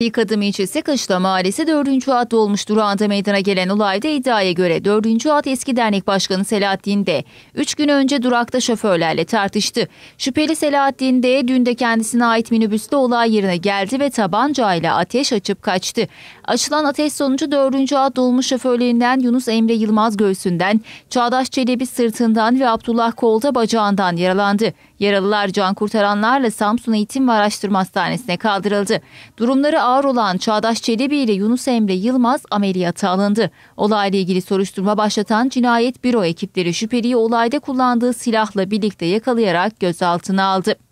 Bir adım ilçesi Kışla Mahallesi 4. ad dolmuş durağında meydana gelen olayda iddiaya göre 4. ad eski dernek başkanı Selahattin D. 3 gün önce durakta şoförlerle tartıştı. Şüpheli Selahattin D. dün de kendisine ait minibüste olay yerine geldi ve tabanca ile ateş açıp kaçtı. Açılan ateş sonucu 4. ad dolmuş şoförlerinden Yunus Emre Yılmaz göğsünden, Çağdaş Çelebi sırtından ve Abdullah Kolda bacağından yaralandı. Yaralılar can kurtaranlarla Samsun Eğitim ve Araştırma Hastanesi'ne kaldırıldı. Durumları ağır olan Çağdaş Çelebi ile Yunus Emre Yılmaz ameliyata alındı. Olayla ilgili soruşturma başlatan cinayet büro ekipleri şüpheliyi olayda kullandığı silahla birlikte yakalayarak gözaltına aldı.